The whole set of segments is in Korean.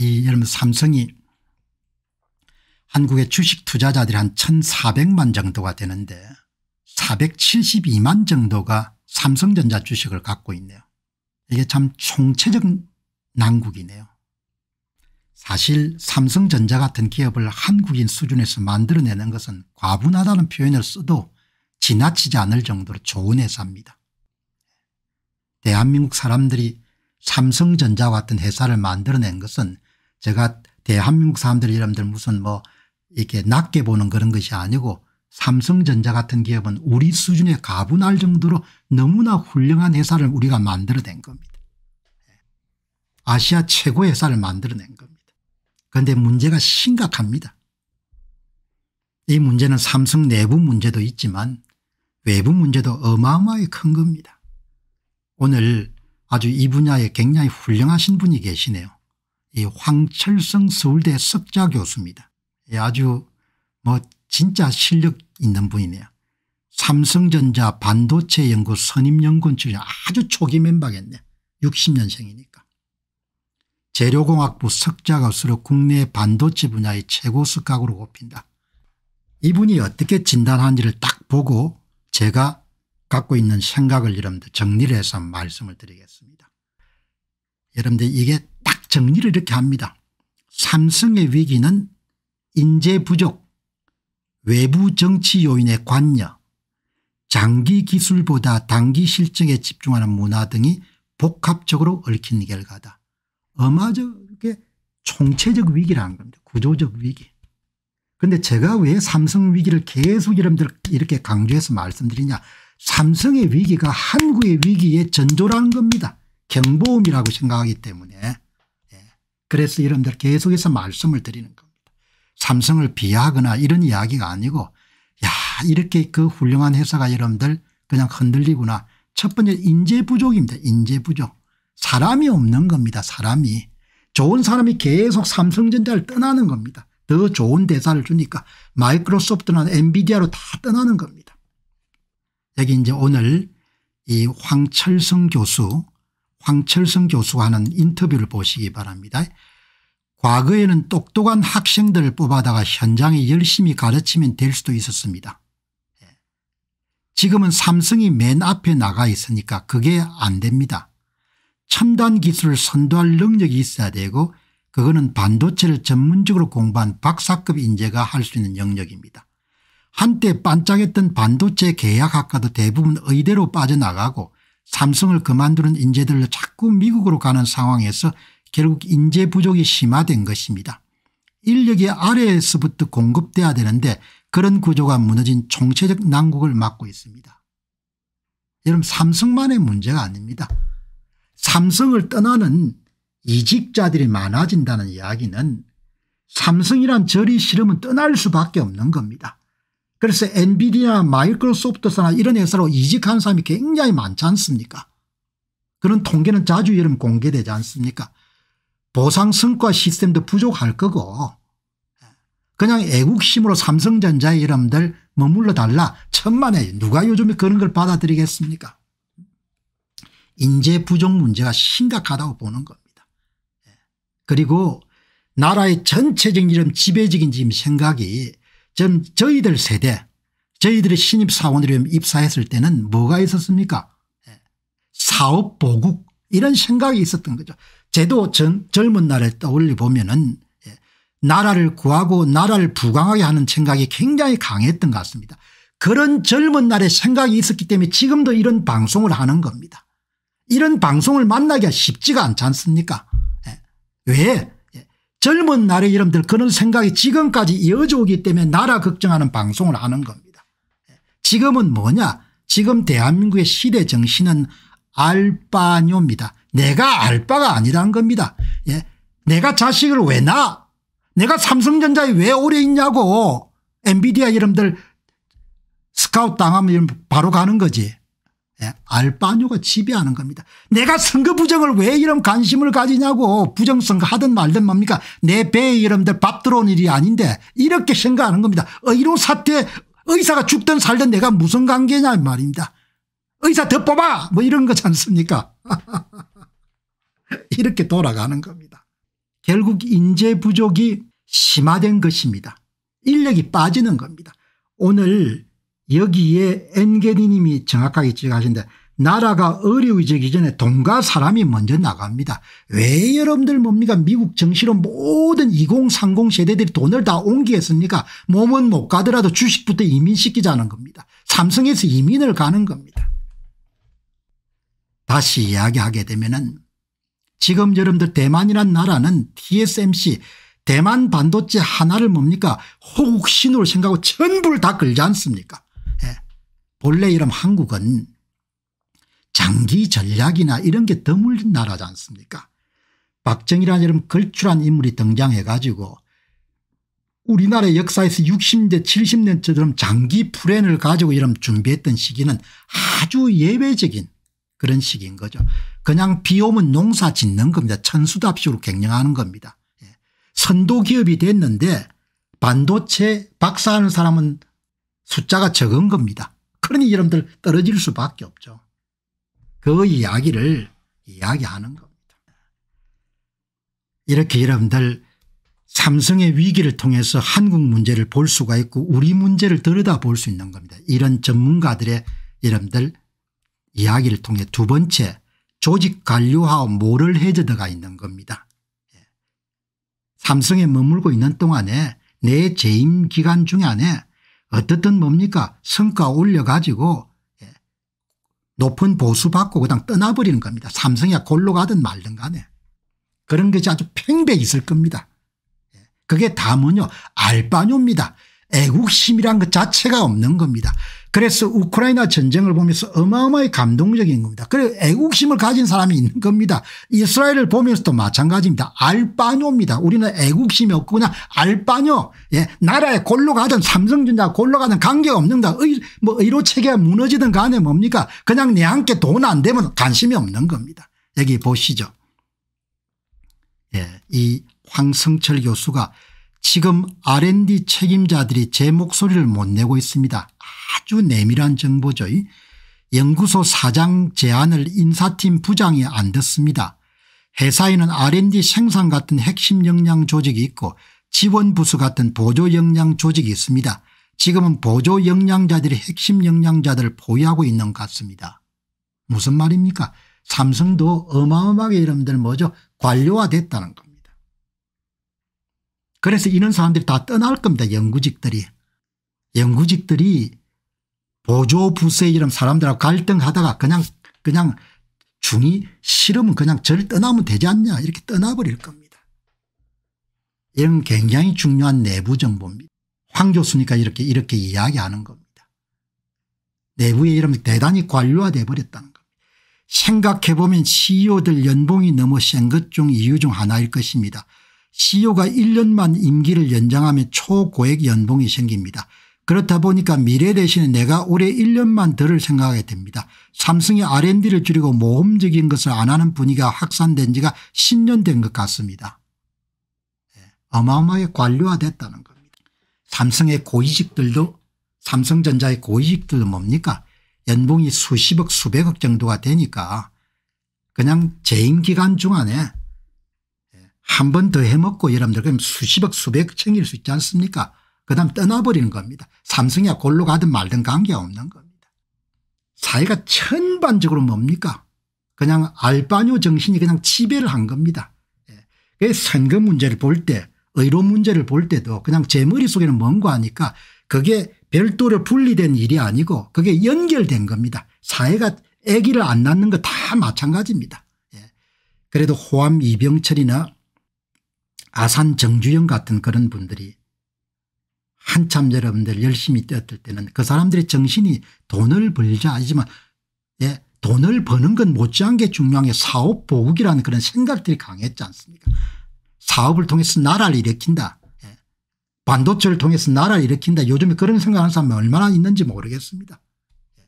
이 여러분 삼성이 한국의 주식 투자자들이 한 1,400만 정도가 되는데 472만 정도가 삼성전자 주식을 갖고 있네요. 이게 참 총체적 난국이네요. 사실 삼성전자 같은 기업을 한국인 수준에서 만들어내는 것은 과분하다는 표현을 써도 지나치지 않을 정도로 좋은 회사입니다. 대한민국 사람들이 삼성전자 같은 회사를 만들어낸 것은 제가 대한민국 사람들 이름들 무슨 뭐 이렇게 낮게 보는 그런 것이 아니고 삼성전자 같은 기업은 우리 수준에 가분할 정도로 너무나 훌륭한 회사를 우리가 만들어낸 겁니다. 예. 아시아 최고 회사를 만들어낸 겁니다. 그런데 문제가 심각합니다. 이 문제는 삼성 내부 문제도 있지만 외부 문제도 어마어마하게 큰 겁니다. 오늘 아주 이 분야에 굉장히 훌륭하신 분이 계시네요. 이 황철성 서울대 석자 교수입니다. 예, 아주 뭐 진짜 실력 있는 분이네요. 삼성전자 반도체 연구 선임연구원 출신 아주 초기 멤버겠네. 60년생이니까. 재료공학부 석자 교수로 국내 반도체 분야의 최고 석각으로 꼽힌다. 이분이 어떻게 진단한지를 딱 보고 제가 갖고 있는 생각을 여러분들 정리를 해서 말씀을 드리겠습니다. 여러분들 이게 정리를 이렇게 합니다. 삼성의 위기는 인재 부족, 외부 정치 요인의 관여, 장기 기술보다 단기 실증에 집중하는 문화 등이 복합적으로 얽힌 결과다. 어마저게 총체적 위기라는 겁니다. 구조적 위기. 그런데 제가 왜 삼성 위기를 계속 여러분들 이렇게 강조해서 말씀드리냐. 삼성의 위기가 한국의 위기의 전조라는 겁니다. 경보음이라고 생각하기 때문에. 그래서 여러분들 계속해서 말씀을 드리는 겁니다. 삼성을 비하하거나 이런 이야기가 아니고 야 이렇게 그 훌륭한 회사가 여러분들 그냥 흔들리구나. 첫 번째 인재 부족입니다. 인재 부족. 사람이 없는 겁니다. 사람이. 좋은 사람이 계속 삼성전자를 떠나는 겁니다. 더 좋은 대사를 주니까 마이크로소프트나 엔비디아로 다 떠나는 겁니다. 여기 이제 오늘 이 황철성 교수 황철성 교수와 하는 인터뷰를 보시기 바랍니다. 과거에는 똑똑한 학생들을 뽑아다가 현장에 열심히 가르치면 될 수도 있었습니다. 예. 지금은 삼성이 맨 앞에 나가 있으니까 그게 안 됩니다. 첨단 기술을 선도할 능력이 있어야 되고 그거는 반도체를 전문적으로 공부한 박사급 인재가 할 수 있는 영역입니다. 한때 반짝였던 반도체 계약학과도 대부분 의대로 빠져나가고 삼성을 그만두는 인재들로 자꾸 미국으로 가는 상황에서 결국 인재 부족이 심화된 것입니다. 인력이 아래에서부터 공급돼야 되는데 그런 구조가 무너진 총체적 난국을 막고 있습니다. 여러분 삼성만의 문제가 아닙니다. 삼성을 떠나는 이직자들이 많아진다는 이야기는 삼성이란 절이 싫으면 떠날 수밖에 없는 겁니다. 그래서 엔비디아나 마이크로소프트사나 이런 회사로 이직한 사람이 굉장히 많지 않습니까 그런 통계는 자주 이름 공개되지 않습니까 보상 성과 시스템도 부족할 거고 그냥 애국심으로 삼성전자의 이름들 머물러 달라 천만에 누가 요즘에 그런 걸 받아들이겠습니까 인재 부족 문제가 심각하다고 보는 겁니다. 예. 그리고 나라의 전체적인 지배적인 지금 생각이 전 저희들 세대 저희들의 신입사원으로 입사했을 때는 뭐가 있었습니까 예. 사업보국 이런 생각이 있었던 거죠. 제도 전 젊은 날에 떠올려 보면 은 예, 나라를 구하고 나라를 부강하게 하는 생각이 굉장히 강했던 것 같습니다. 그런 젊은 날에 생각이 있었기 때문에 지금도 이런 방송을 하는 겁니다. 이런 방송을 만나기가 쉽지가 않지 않습니까 예. 왜 젊은 날에 여러분들 그런 생각이 지금까지 이어져 오기 때문에 나라 걱정하는 방송을 하는 겁니다. 지금은 뭐냐 지금 대한민국의 시대 정신은 알바뇨입니다. 내가 알바가 아니라는 겁니다. 예? 내가 자식을 왜 낳아? 내가 삼성전자에 왜 오래 있냐고 엔비디아 이름들 스카웃 당하면 바로 가는 거지. 예, 알바뇨가 지배하는 겁니다. 내가 선거 부정을 왜 이런 관심을 가지냐고 부정선거 하든 말든 뭡니까 내 배에 이러분들밥 들어온 일이 아닌데 이렇게 생각하는 겁니다. 의료 사태 의사가 죽든 살든 내가 무슨 관계냐 말입니다. 의사 더 뽑아 뭐 이런 거지 않습니까 이렇게 돌아가는 겁니다. 결국 인재 부족이 심화된 것입니다. 인력이 빠지는 겁니다. 오늘 여기에 엔게디님이 정확하게 지적하신데 나라가 어려워지기 전에 돈과 사람이 먼저 나갑니다. 왜 여러분들 뭡니까 미국 정시로 모든 2030 세대들이 돈을 다 옮기겠습니까 몸은 못 가더라도 주식부터 이민시키자는 겁니다. 삼성에서 이민을 가는 겁니다. 다시 이야기하게 되면은 지금 여러분들 대만이란 나라는 TSMC 대만 반도체 하나를 뭡니까 호국 신호를 생각하고 전부를 다 걸지 않습니까 예. 본래 이름 한국은 장기 전략이나 이런 게 드물린 나라지 않습니까 박정희라는 이름 걸출한 인물이 등장해 가지고 우리나라 역사에서 6 0대7 0년처럼 장기 플랜을 가지고 이런 준비했던 시기는 아주 예외적인 그런 시기인 거죠. 그냥 비 오면 농사 짓는 겁니다. 천수답시로 갱년하는 겁니다. 예. 선도기업이 됐는데 반도체 박사하는 사람은 숫자가 적은 겁니다. 그러니 여러들 떨어질 수밖에 없죠. 그 이야기를 이야기하는 겁니다. 이렇게 여러분들 삼성의 위기를 통해서 한국 문제를 볼 수가 있고 우리 문제를 들여다볼 수 있는 겁니다. 이런 전문가들의 여러분들 이야기를 통해 두 번째 조직 관료화와 모럴 해저드가 있는 겁니다. 삼성에 머물고 있는 동안에 내 재임 기간 중에 안에 어떻든 뭡니까 성과 올려가지고 예, 높은 보수 받고 그냥 떠나버리는 겁니다. 삼성이야 골로 가든 말든 간에. 그런 것이 아주 팽배히 있을 겁니다. 예, 그게 다은요 알바뇨입니다. 애국심이란 것 자체가 없는 겁니다. 그래서 우크라이나 전쟁을 보면서 어마어마히 감동적인 겁니다. 그리고 애국심을 가진 사람이 있는 겁니다. 이스라엘을 보면서도 마찬가지입니다. 알바뇨입니다. 우리는 애국심이 없고 그냥 알바뇨 예. 나라에 골로 가든 삼성전자 골로 가든 관계없는다. 뭐 의료체계가 무너지든 간에 뭡니까 그냥 내한테 돈 안 되면 관심이 없는 겁니다. 여기 보시죠. 예, 이 황성철 교수가 지금 R&D 책임자들이 제 목소리를 못 내고 있습니다. 아주 내밀한 정보죠. 연구소 사장 제안을 인사팀 부장이 안 듣습니다. 회사에는 R&D 생산 같은 핵심 역량 조직이 있고 지원 부수 같은 보조 역량 조직이 있습니다. 지금은 보조 역량자들이 핵심 역량자들을 보유하고 있는 것 같습니다. 무슨 말입니까? 삼성도 어마어마하게 여러분들 뭐죠? 관료화됐다는 겁니다. 그래서 이런 사람들이 다 떠날 겁니다. 연구직들이. 연구직들이 보조부서처럼 사람들하고 갈등하다가 그냥 그냥 중이 싫으면 그냥 절 떠나면 되지 않냐 이렇게 떠나버릴 겁니다. 이런 굉장히 중요한 내부 정보입니다. 황 교수니까 이렇게 이렇게 이야기하는 겁니다. 내부에 이러면 대단히 관료화돼 버렸다는 겁니다. 생각해보면 CEO들 연봉이 너무 센 것 중 이유 중 하나일 것입니다. CEO가 1년만 임기를 연장하면 초고액 연봉이 생깁니다. 그렇다 보니까 미래 대신에 내가 올해 1년만 덜을 생각하게 됩니다. 삼성이 R&D를 줄이고 모험적인 것을 안 하는 분위기가 확산된 지가 10년 된 것 같습니다. 예, 어마어마하게 관료화됐다는 겁니다. 삼성의 고위직들도 삼성전자의 고위직들도 뭡니까 연봉이 수십억 수백억 정도가 되니까 그냥 재임기간 중안에 한번더 해먹고 여러분들 그럼 수십억 수백 챙길 수 있지 않습니까 그다음 떠나버리는 겁니다. 삼성이야 골로 가든 말든 관계 없는 겁니다. 사회가 천반적으로 뭡니까 그냥 알바뇨 정신이 그냥 지배를 한 겁니다. 예. 그 선거 문제를 볼 때 의료 문제를 볼 때도 그냥 제 머릿속에는 뭔가 하니까 그게 별도로 분리된 일이 아니고 그게 연결된 겁니다. 사회가 아기를 안 낳는 거 다 마찬가지입니다. 예. 그래도 호암 이병철이나 아산 정주영 같은 그런 분들이 한참 여러분들 열심히 뛰었을 때는 그 사람들의 정신이 돈을 벌자 하지만 예, 돈을 버는 건 못지않게 중요한 게 사업 보국이라는 그런 생각들이 강했지 않습니까 사업을 통해서 나라를 일으킨다 예. 반도체를 통해서 나라를 일으킨다 요즘에 그런 생각하는 사람이 얼마나 있는지 모르겠습니다 예.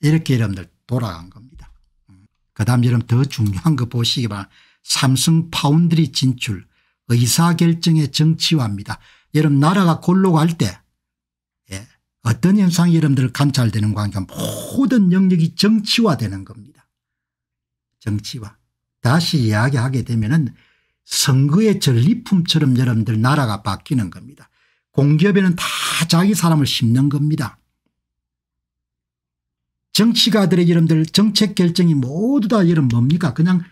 이렇게 여러분들 돌아간 겁니다 음. 그 다음 여러분 더 중요한 거 보시기 바랍니다 삼성 파운드리 진출 의사결정의 정치화입니다. 여러분 나라가 골로 갈때 예, 어떤 현상이 여러분들 감찰되는 관계 모든 영역이 정치화되는 겁니다. 정치화. 다시 이야기하게 되면 은 선거의 전리품처럼 여러분들 나라가 바뀌는 겁니다. 공기업에는 다 자기 사람을 심는 겁니다. 정치가들의 여러분들 정책 결정이 모두 다 여러분 뭡니까 그냥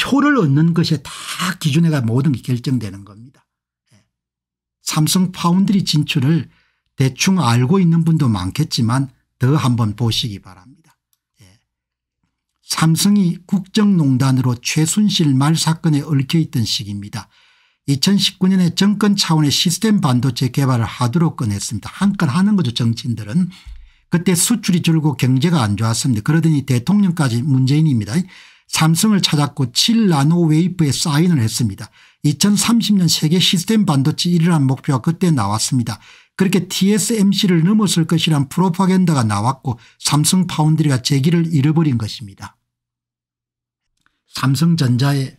표를 얻는 것에 다기준에가 모든 게 결정되는 겁니다. 예. 삼성 파운드리 진출을 대충 알고 있는 분도 많겠지만 더 한번 보시기 바랍니다. 예. 삼성이 국정농단으로 최순실 말 사건에 얽혀있던 시기입니다. 2019년에 정권 차원의 시스템 반도체 개발을 하도록 꺼냈습니다. 한 건 하는 거죠 정치인들은. 그때 수출이 줄고 경제가 안 좋았습니다. 그러더니 대통령까지 문재인입니다. 삼성을 찾았고 7나노 웨이프에 사인을 했습니다. 2030년 세계 시스템 반도체 1위라는 목표가 그때 나왔습니다. 그렇게 TSMC를 넘었을 것이란 프로파겐다가 나왔고 삼성 파운드리가 제기를 잃어버린 것입니다. 삼성전자의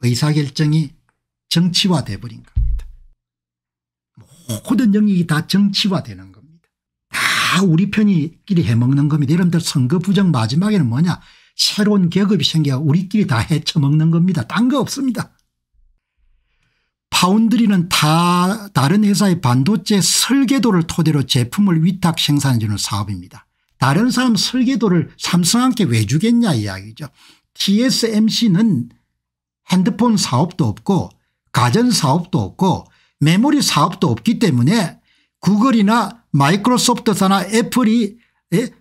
의사결정이 정치화돼버린 겁니다. 모든 영역이 다 정치화되는 겁니다. 다 우리 편이끼리 해먹는 겁니다. 여러분들 선거 부정 마지막에는 뭐냐 새로운 계급이 생겨 우리끼리 다 헤쳐먹는 겁니다. 딴 거 없습니다. 파운드리는 다 다른 회사의 반도체 설계도를 토대로 제품을 위탁 생산해 주는 사업입니다. 다른 사람 설계도를 삼성한테 왜 주겠냐 이야기죠. TSMC는 핸드폰 사업도 없고 가전 사업도 없고 메모리 사업도 없기 때문에 구글이나 마이크로소프트사나 애플이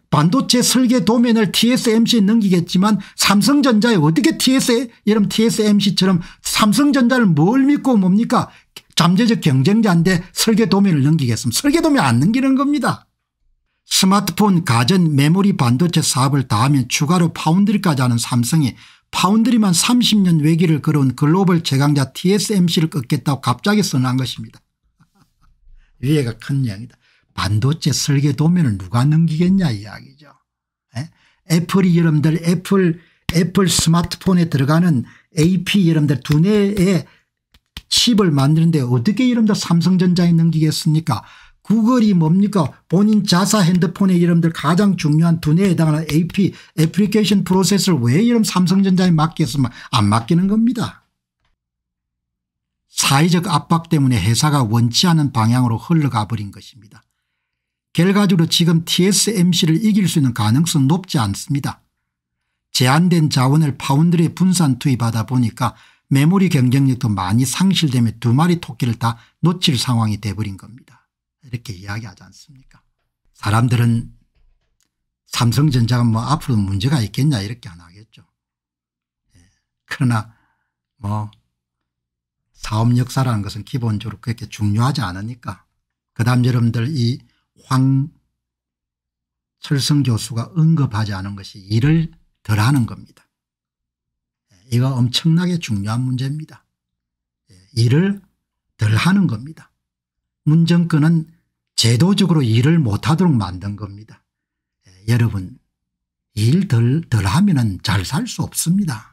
반도체 설계 도면을 TSMC에 넘기겠지만 삼성전자에 어떻게 TS, 이런 TSMC처럼 삼성전자를 뭘 믿고 뭡니까? 잠재적 경쟁자인데 설계 도면을 넘기겠습니다. 설계 도면 안 넘기는 겁니다. 스마트폰, 가전, 메모리, 반도체 사업을 다하면 추가로 파운드리까지 하는 삼성이 파운드리만 30년 외기를 걸어온 글로벌 최강자 TSMC를 꺾겠다고 갑자기 선언한 것입니다. 위해가 큰 양이다. 반도체 설계 도면을 누가 넘기겠냐 이야기죠. 예? 애플이 여러분들 애플 애플 스마트폰에 들어가는 AP 여러분들 두뇌에 칩을 만드는데 어떻게 여러분들 삼성전자에 넘기겠습니까 구글이 뭡니까 본인 자사 핸드폰에 여러분들 가장 중요한 두뇌에 해당하는 AP 애플리케이션 프로세스를 왜 이런 삼성전자에 맡겼으면 안 맡기는 겁니다. 사회적 압박 때문에 회사가 원치 않은 방향으로 흘러가 버린 것입니다. 결과적으로 지금 TSMC를 이길 수 있는 가능성은 높지 않습니다. 제한된 자원을 파운드에 분산 투입하다 보니까 메모리 경쟁력도 많이 상실되며 두 마리 토끼를 다 놓칠 상황이 돼버린 겁니다. 이렇게 이야기하지 않습니까 사람들은 삼성전자가 뭐 앞으로 문제가 있겠냐 이렇게 안 하겠죠. 예. 그러나 뭐 사업 역사라는 것은 기본적으로 그렇게 중요하지 않으니까 그다음 여러분들 이 황철성 교수가 언급하지 않은 것이 이를 덜하는 겁니다. 예, 이거 엄청나게 중요한 문제입니다. 일을 예, 덜하는 겁니다. 문정권은 제도적으로 일을 못하도록 만든 겁니다. 예, 여러분 일덜 덜하면 잘 살 수 없습니다.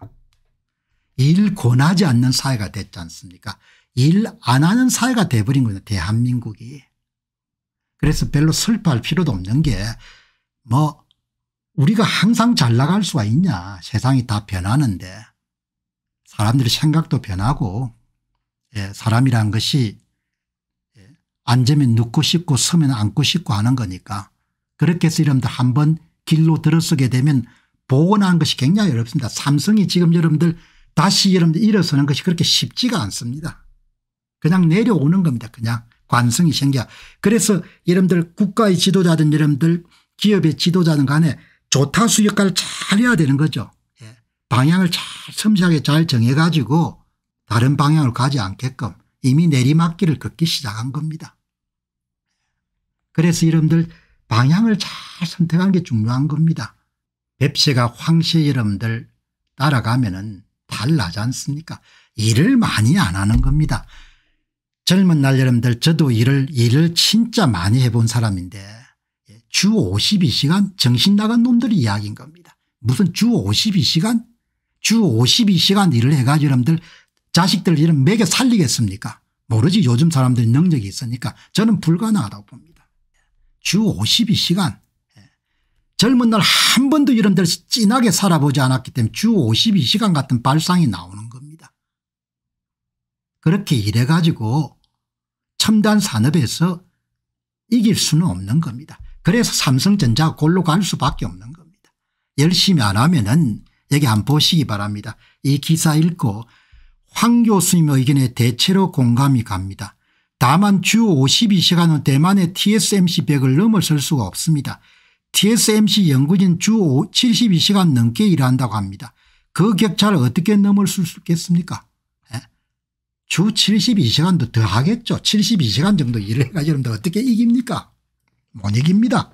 일 권하지 않는 사회가 됐지 않습니까 일 안 하는 사회가 돼버린 거예요 대한민국이. 그래서 별로 슬퍼할 필요도 없는 게 뭐 우리가 항상 잘 나갈 수가 있냐 세상이 다 변하는데 사람들의 생각도 변하고 예, 사람이란 것이 예, 앉으면 눕고 싶고 서면 앉고 싶고 하는 거니까 그렇게 해서 여러분들 한 번 길로 들어서게 되면 복원하는 것이 굉장히 어렵습니다. 삼성이 지금 여러분들 다시 여러분들 일어서는 것이 그렇게 쉽지가 않습니다. 그냥 내려오는 겁니다. 그냥 관성이 생겨 그래서 여러분들 국가의 지도자든 여러분들 기업의 지도자든 간에 조타수 역할을 잘 해야 되는 거죠. 예. 방향을 잘 섬세하게 잘 정해가지고 다른 방향을 가지 않게끔 이미 내리막길을 걷기 시작한 겁니다. 그래서 여러분들 방향을 잘 선택한 게 중요한 겁니다. 뱁새가 황시의 여러분들 따라가면 은 달라지 않습니까 일을 많이 안 하는 겁니다. 젊은 날 여러분들 저도 일을 일을 진짜 많이 해본 사람인데 예, 주 52시간 정신 나간 놈들이 이야기인 겁니다. 무슨 주 52시간 주 52시간 일을 해가지고 여러분들 자식들 이름 먹여 살리겠습니까 모르지 요즘 사람들 능력이 있으니까 저는 불가능하다고 봅니다. 주 52시간 예. 젊은 날 한 번도 여러분들 진하게 살아보지 않았기 때문에 주 52시간 같은 발상이 나오는 겁니다. 그렇게 일해가지고 첨단 산업에서 이길 수는 없는 겁니다. 그래서 삼성전자가 골로 갈 수밖에 없는 겁니다. 열심히 안 하면 은 여기 한번 보시기 바랍니다. 이 기사 읽고 황 교수님 의견에 대체로 공감이 갑니다. 다만 주 52시간은 대만의 TSMC 벽을 넘어설 수가 없습니다. TSMC 연구진 주 72시간 넘게 일한다고 합니다. 그 격차를 어떻게 넘을 수 있겠습니까 주 72시간도 더 하겠죠. 72시간 정도 일을 해가지고 여러분들 어떻게 이깁니까? 못 이깁니다.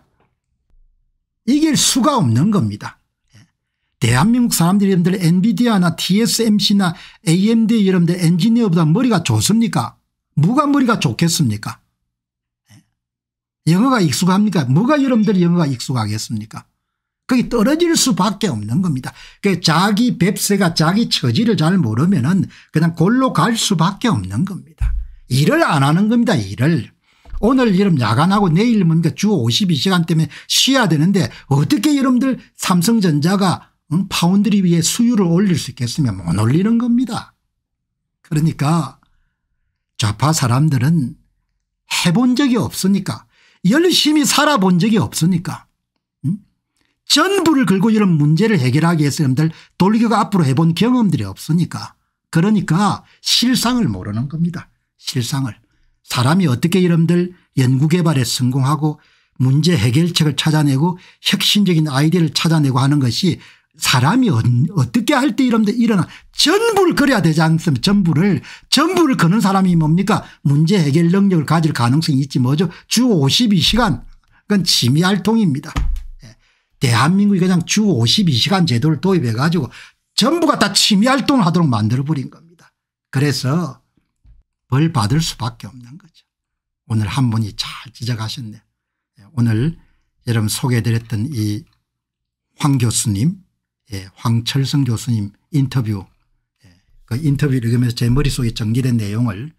이길 수가 없는 겁니다. 예. 대한민국 사람들이 여러분들 엔비디아나 TSMC나 AMD 여러분들 엔지니어보다 머리가 좋습니까? 뭐가 머리가 좋겠습니까? 예. 영어가 익숙합니까? 뭐가 여러분들 영어가 익숙하겠습니까? 그게 떨어질 수밖에 없는 겁니다. 그 자기 뱁새가 자기 처지를 잘 모르면 은 그냥 골로 갈 수밖에 없는 겁니다. 일을 안 하는 겁니다. 일을. 오늘 여러분 야간하고 내일 뭡니까 그 주 52시간 때문에 쉬어야 되는데 어떻게 여러분들 삼성전자가 파운드리 위에 수율을 올릴 수 있겠으면 못 올리는 겁니다. 그러니까 좌파 사람들은 해본 적이 없으니까 열심히 살아본 적이 없으니까 전부를 걸고 이런 문제를 해결하기 위해서 여러분들 돌리교가 앞으로 해본 경험들이 없으니까 그러니까 실상을 모르는 겁니다. 실상을. 사람이 어떻게 여러분들 연구개발에 성공하고 문제 해결책을 찾아내고 혁신적인 아이디어를 찾아내고 하는 것이 사람이 어떻게 할 때 이러면 일어나 전부를 그려야 되지 않습니까 전부를 전부를 거는 사람이 뭡니까 문제 해결 능력을 가질 가능성이 있지 뭐죠 주 52시간 그건 치미알통입니다. 대한민국이 그냥 주 52시간 제도를 도입해 가지고 전부가 다 취미활동을 하도록 만들어버린 겁니다. 그래서 벌 받을 수밖에 없는 거죠. 오늘 한 분이 잘 지적하셨네. 예, 오늘 여러분 소개해드렸던 이 황 교수님 예, 황철성 교수님 인터뷰 예, 그 인터뷰를 읽으면서 제 머릿속에 정리된 내용을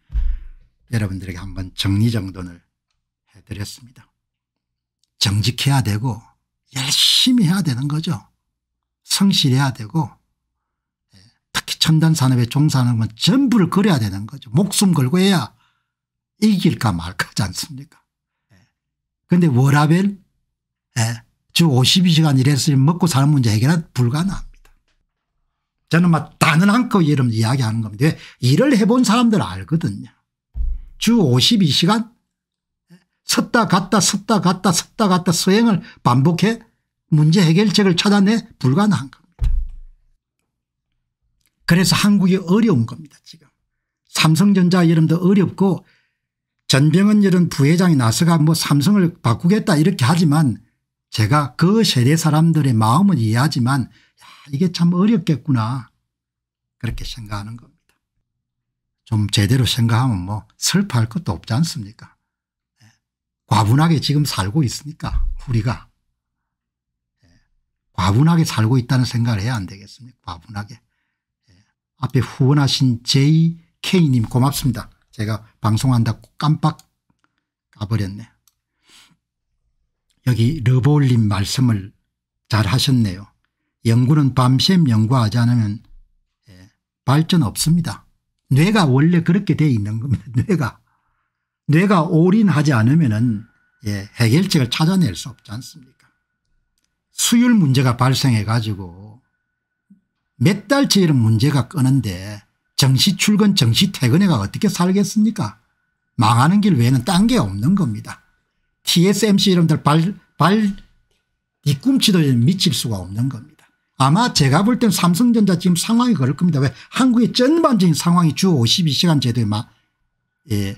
여러분들에게 한번 정리 정돈을 해드렸습니다. 정직해야 되고 열심히 해야 되는 거죠. 성실해야 되고 예, 특히 첨단 산업에 종사하는 건 전부를 걸어야 되는 거죠. 목숨 걸고 해야 이길까 말까 하지 않습니까 그런데 예. 워라벨 예, 주 52시간 일했으면 먹고 사는 문제 해결은 불가능합니다. 저는 막 다는 안고 여러분 이야기하는 겁니다. 왜 일을 해본 사람들 알거든요. 주 52시간 섰다 갔다 섰다 갔다 섰다 갔다 서행을 반복해 문제 해결책을 찾아내 불가능한 겁니다. 그래서 한국이 어려운 겁니다 지금. 삼성전자 이름도 어렵고 전병은 이런 부회장이 나서가 뭐 삼성을 바꾸겠다 이렇게 하지만 제가 그 세대 사람들의 마음은 이해하지만 야, 이게 참 어렵겠구나 그렇게 생각하는 겁니다. 좀 제대로 생각하면 뭐 슬퍼할 것도 없지 않습니까 과분하게 지금 살고 있으니까 우리가 과분하게 살고 있다는 생각을 해야 안 되겠습니까 과분하게. 예. 앞에 후원하신 JK님 고맙습니다. 제가 방송한다고 깜빡 까버렸네. 여기 르볼님 말씀을 잘 하셨네요. 연구는 밤샘 연구하지 않으면 예, 발전 없습니다. 뇌가 원래 그렇게 돼 있는 겁니다. 뇌가. 뇌가 올인하지 않으면은 예, 해결책을 찾아낼 수 없지 않습니까? 수율 문제가 발생해 가지고 몇 달째 이런 문제가 끄는데 정시 출근 정시 퇴근해가 어떻게 살겠습니까? 망하는 길 외에는 딴 게 없는 겁니다. TSMC 여러분들 발, 발 뒤꿈치도 미칠 수가 없는 겁니다. 아마 제가 볼 땐 삼성전자 지금 상황이 그럴 겁니다. 왜 한국의 전반적인 상황이 주 52시간 제도에 막 예,